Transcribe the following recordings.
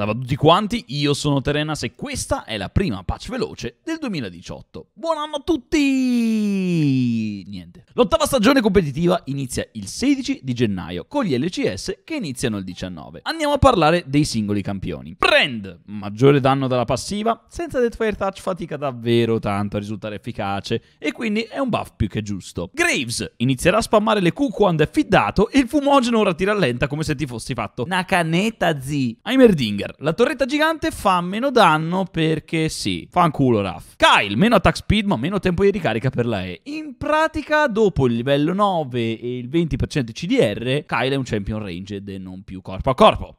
Salve a tutti quanti, io sono Terenas e questa è la prima patch veloce del 2018. Buon anno a tutti! Niente. L'ottava stagione competitiva inizia il 16 di gennaio con gli LCS che iniziano il 19. Andiamo a parlare dei singoli campioni. Brand, maggiore danno dalla passiva, senza Deathfire Touch fatica davvero tanto a risultare efficace e quindi è un buff più che giusto. Graves, inizierà a spammare le Q quando è fiddato e il fumogeno ora ti rallenta come se ti fossi fatto una canetta Z. Heimerding, Hunter. La torretta gigante fa meno danno perché sì, fa un culo Raf. Kyle, meno attack speed ma meno tempo di ricarica per la E. In pratica, dopo il livello 9 e il 20% CDR, Kyle è un champion ranged e non più corpo a corpo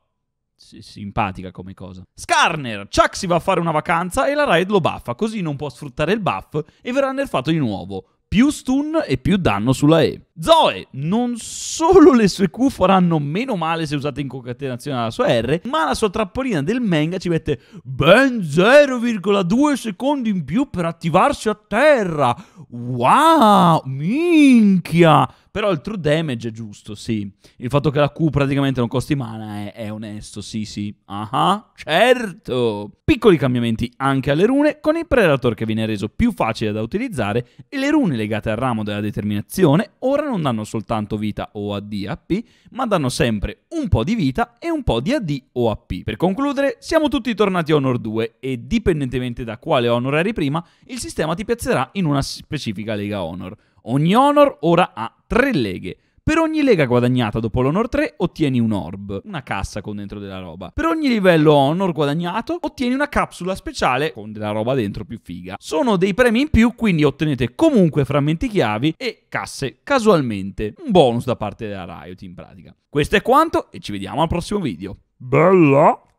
simpatica come cosa. Scarner, Chuck si va a fare una vacanza e la Raid lo buffa, così non può sfruttare il buff e verrà nerfato di nuovo. Più stun e più danno sulla E. Zoe, non solo le sue Q faranno meno male se usate in concatenazione alla sua R, ma la sua trappolina del manga ci mette ben 0,2 secondi in più per attivarsi a terra. Wow, minchia! Però il true damage è giusto, sì. Il fatto che la Q praticamente non costi mana è, è onesto, sì, sì. Ah, certo! Piccoli cambiamenti anche alle rune, con il Predator che viene reso più facile da utilizzare e le rune legate al ramo della determinazione ora non danno soltanto vita o AD AP, ma danno sempre un po' di vita e un po' di AD o AP. Per concludere, siamo tutti tornati a Honor 2 e dipendentemente da quale Honor eri prima, il sistema ti piazzerà in una specifica lega Honor. Ogni Honor ora ha tre leghe, per ogni lega guadagnata dopo l'Honor 3 ottieni un orb, una cassa con dentro della roba. Per ogni livello Honor guadagnato ottieni una capsula speciale con della roba dentro più figa. Sono dei premi in più, quindi ottenete comunque frammenti chiavi e casse casualmente. Un bonus da parte della Riot in pratica. Questo è quanto e ci vediamo al prossimo video. Bella!